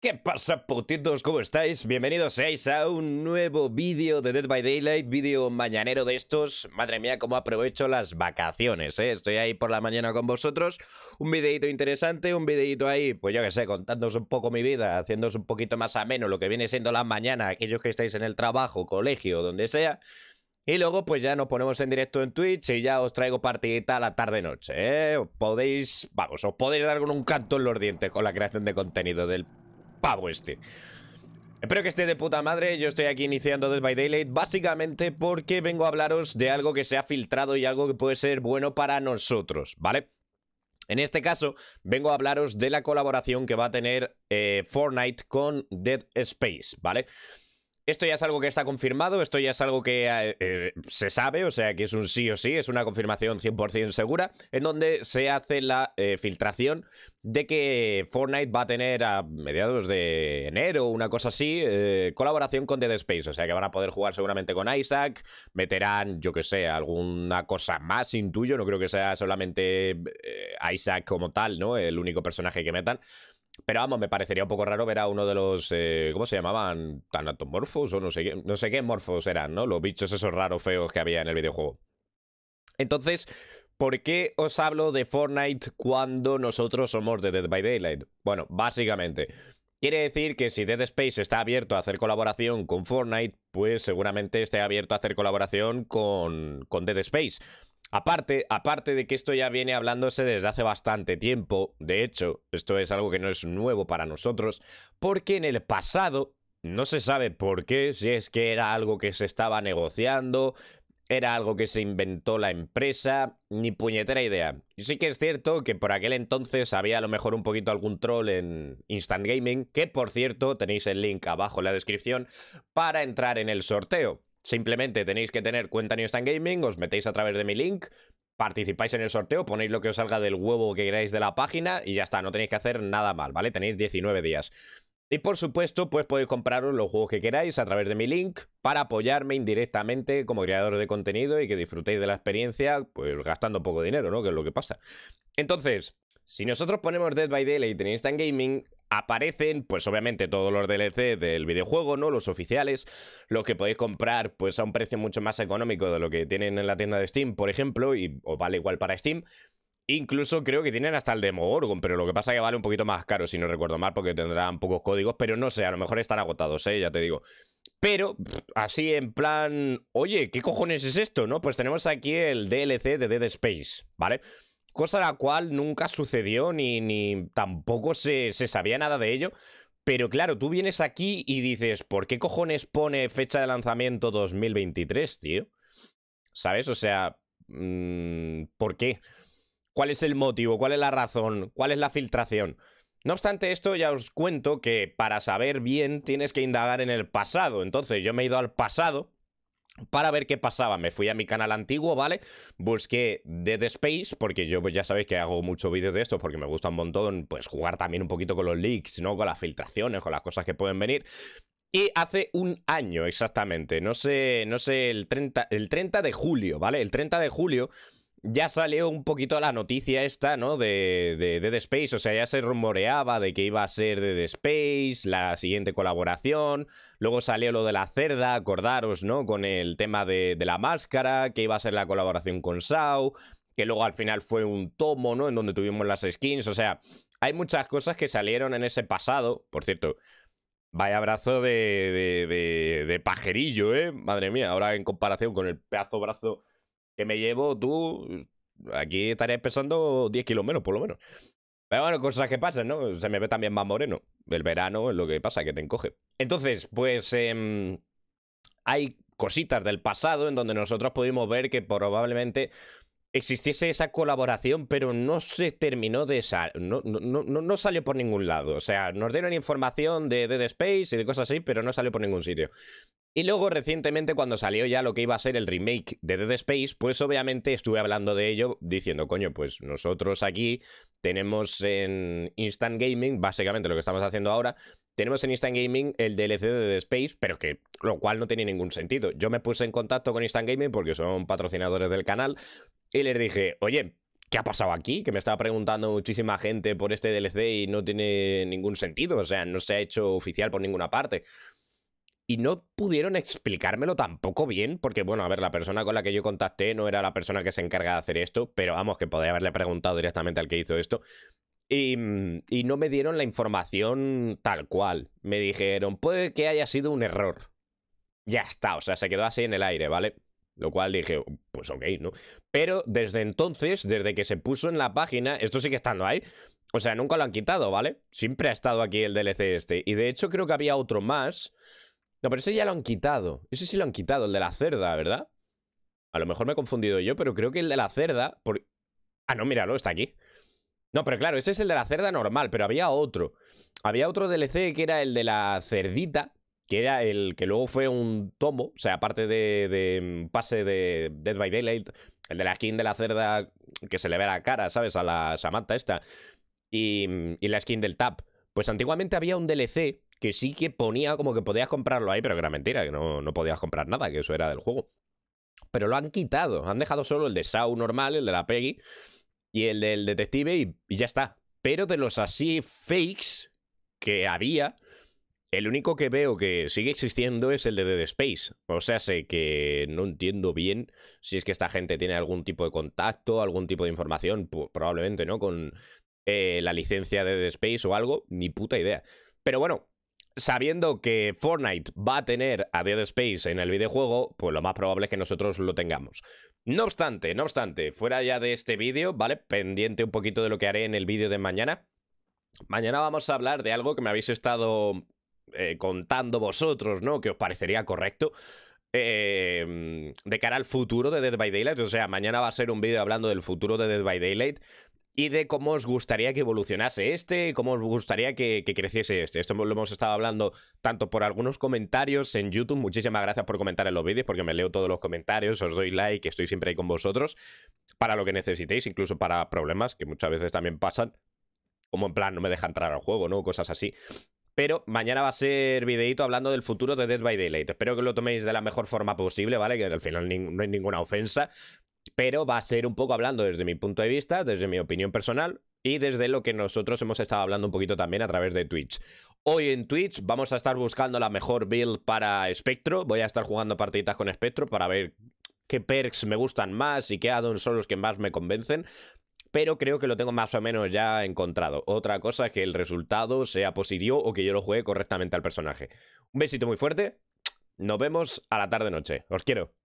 ¿Qué pasa putitos? ¿Cómo estáis? Bienvenidos seis a un nuevo vídeo de Dead by Daylight, vídeo mañanero de estos. Madre mía, cómo aprovecho las vacaciones, ¿eh? Estoy ahí por la mañana con vosotros. Un videito interesante, un videito ahí, pues yo qué sé, contándoos un poco mi vida, haciéndoos un poquito más ameno lo que viene siendo la mañana, aquellos que estáis en el trabajo, colegio, donde sea. Y luego pues ya nos ponemos en directo en Twitch y ya os traigo partidita a la tarde-noche, ¿eh? Os podéis, vamos, os podéis dar con un canto en los dientes con la creación de contenido del pavo este. Espero que esté de puta madre, yo estoy aquí iniciando Dead by Daylight básicamente porque vengo a hablaros de algo que se ha filtrado y algo que puede ser bueno para nosotros, ¿vale? En este caso, vengo a hablaros de la colaboración que va a tener eh, Fortnite con Dead Space, ¿vale? vale esto ya es algo que está confirmado, esto ya es algo que eh, eh, se sabe, o sea que es un sí o sí, es una confirmación 100% segura, en donde se hace la eh, filtración de que Fortnite va a tener a mediados de enero, una cosa así, colaboración con Dead Space, o sea que van a poder jugar seguramente con Isaac, meterán, yo que sé, alguna cosa más, intuyo, no creo que sea solamente Isaac como tal, ¿no? El único personaje que metan. Pero vamos, me parecería un poco raro ver a uno de los. Eh, ¿Cómo se llamaban? Tanatomorfos o no sé qué. No sé qué morfos eran, ¿no? Los bichos esos raros feos que había en el videojuego. Entonces, ¿por qué os hablo de Fortnite cuando nosotros somos de Dead by Daylight? Bueno, básicamente. Quiere decir que si Dead Space está abierto a hacer colaboración con Fortnite, pues seguramente esté abierto a hacer colaboración con, con Dead Space. Aparte, aparte de que esto ya viene hablándose desde hace bastante tiempo, de hecho, esto es algo que no es nuevo para nosotros, porque en el pasado, no se sabe por qué, si es que era algo que se estaba negociando, era algo que se inventó la empresa, ni puñetera idea. Y sí que es cierto que por aquel entonces había a lo mejor un poquito algún troll en Instant Gaming, que por cierto tenéis el link abajo en la descripción para entrar en el sorteo. Simplemente tenéis que tener cuenta en Instant Gaming, os metéis a través de mi link, participáis en el sorteo, ponéis lo que os salga del huevo que queráis de la página y ya está, no tenéis que hacer nada mal, ¿vale? Tenéis 19 días. Y por supuesto, pues podéis compraros los juegos que queráis a través de mi link para apoyarme indirectamente como creador de contenido y que disfrutéis de la experiencia, pues gastando poco dinero, ¿no? Que es lo que pasa. Entonces, si nosotros ponemos Dead by Daylight en Instant Gaming, aparecen, pues obviamente todos los DLC del videojuego, ¿no? Los oficiales, los que podéis comprar pues a un precio mucho más económico de lo que tienen en la tienda de Steam, por ejemplo, y os vale igual para Steam. Incluso creo que tienen hasta el Demogorgon, pero lo que pasa es que vale un poquito más caro, si no recuerdo mal, porque tendrán pocos códigos, pero no sé, a lo mejor están agotados, ¿eh? ya te digo. Pero, así en plan, oye, ¿qué cojones es esto? No, pues tenemos aquí el DLC de Dead Space, ¿vale? cosa la cual nunca sucedió ni, ni tampoco se, se sabía nada de ello. Pero claro, tú vienes aquí y dices, ¿por qué cojones pone fecha de lanzamiento 2023, tío? ¿Sabes? O sea, mm, ¿por qué? ¿Cuál es el motivo? ¿Cuál es la razón? ¿Cuál es la filtración? No obstante esto, ya os cuento que para saber bien tienes que indagar en el pasado. Entonces yo me he ido al pasado para ver qué pasaba. Me fui a mi canal antiguo, ¿vale? Busqué Dead Space, porque yo pues ya sabéis que hago muchos vídeos de esto porque me gusta un montón, pues jugar también un poquito con los leaks, ¿no? Con las filtraciones, con las cosas que pueden venir. Y hace un año exactamente, no sé, no sé, el 30, el 30 de julio, ¿vale? El 30 de julio ya salió un poquito la noticia esta, ¿no? De, de, Dead Space, o sea, ya se rumoreaba de que iba a ser de Dead Space, la siguiente colaboración, luego salió lo de la cerda, acordaros, ¿no? Con el tema de, la máscara, que iba a ser la colaboración con Sao, que luego al final fue un tomo, ¿no? En donde tuvimos las skins, o sea, hay muchas cosas que salieron en ese pasado, por cierto, Vaya brazo de, de, de, de, pajerillo, ¿eh? Madre mía, ahora en comparación con el pedazo brazo que me llevo tú, aquí estarías pesando 10 kilos menos, por lo menos. Pero bueno, cosas que pasen ¿no? Se me ve también más moreno. El verano es lo que pasa, que te encoge. Entonces, pues em, hay cositas del pasado en donde nosotros pudimos ver que probablemente existiese esa colaboración, pero no se terminó de esa. No, no, no, no, salió por ningún lado. O sea, nos dieron información de Dead Space y de cosas así, pero no salió por ningún sitio. Y luego recientemente cuando salió ya lo que iba a ser el remake de Dead Space, pues obviamente estuve hablando de ello diciendo, coño, pues nosotros aquí tenemos en Instant Gaming, básicamente lo que estamos haciendo ahora, tenemos en Instant Gaming el DLC de Dead Space, pero que lo cual no tiene ningún sentido. Yo me puse en contacto con Instant Gaming porque son patrocinadores del canal y les dije, oye, ¿qué ha pasado aquí? Que me estaba preguntando muchísima gente por este DLC y no tiene ningún sentido, o sea, no se ha hecho oficial por ninguna parte y no pudieron explicármelo tampoco bien, porque bueno, a ver, la persona con la que yo contacté no era la persona que se encarga de hacer esto, pero vamos, que podía haberle preguntado directamente al que hizo esto. Y, mm, y no me dieron la información tal cual. Me dijeron, puede que haya sido un error. Ya está, o sea, se quedó así en el aire, ¿vale? Lo cual dije, pues ok, ¿no? Pero desde entonces, desde que se puso en la página, esto sigue estando ahí. O sea, nunca lo han quitado, ¿vale? Siempre ha estado aquí el DLC este. Y de hecho creo que había otro más. No, pero ese ya lo han quitado. Ese sí lo han quitado, el de la cerda, ¿verdad? A lo mejor me he confundido yo, pero creo que el de la cerda... Por... Ah, no, míralo, está aquí. No, pero claro, ese es el de la cerda normal, pero había otro. Había otro DLC que era el de la cerdita, que era el que luego fue un tomo, o sea, aparte de, mm, pase de Dead by Daylight, el de la skin de la cerda que se le ve la cara, ¿sabes? A la Samantha esta. Y, mm, y la skin del Tap. Pues antiguamente había un DLC que sí que ponía como que podías comprarlo ahí, pero que era mentira, que no, podías comprar nada, que eso era del juego. Pero lo han quitado, han dejado solo el de Sau normal, el de la Peggy y el del detective y, ya está. Pero de los así fakes que había, el único que veo que sigue existiendo es el de Dead Space. O sea, sé que no entiendo bien si es que esta gente tiene algún tipo de contacto, algún tipo de información, probablemente, ¿no? Con eh, la licencia de Dead Space o algo, ni puta idea. Pero bueno, sabiendo que Fortnite va a tener a Dead Space en el videojuego, pues lo más probable es que nosotros lo tengamos. No obstante, no obstante, fuera ya de este vídeo, ¿vale? Pendiente un poquito de lo que haré en el vídeo de mañana. Mañana vamos a hablar de algo que me habéis estado eh, contando vosotros, ¿no? Que os parecería correcto. Em, de cara al futuro de Dead by Daylight. O sea, mañana va a ser un vídeo hablando del futuro de Dead by Daylight y de cómo os gustaría que evolucionase este, cómo os gustaría que, creciese este. Esto lo hemos estado hablando tanto por algunos comentarios en YouTube. Muchísimas gracias por comentar en los vídeos, porque me leo todos los comentarios, os doy like, estoy siempre ahí con vosotros, para lo que necesitéis, incluso para problemas que muchas veces también pasan, como en plan no me deja entrar al juego, ¿no? Cosas así. Pero mañana va a ser videito hablando del futuro de Dead by Daylight. Espero que lo toméis de la mejor forma posible, ¿vale? Que al final no hay ninguna ofensa pero va a ser un poco hablando desde mi punto de vista, desde mi opinión personal y desde lo que nosotros hemos estado hablando un poquito también a través de Twitch. Hoy en Twitch vamos a estar buscando la mejor build para Spectro, voy a estar jugando partiditas con Spectro para ver qué perks me gustan más y qué addons son los que más me convencen. Pero creo que lo tengo más o menos ya encontrado. Otra cosa es que el resultado sea positivo o que yo lo juegue correctamente al personaje. Un besito muy fuerte. Nos vemos a la tarde-noche. Os quiero.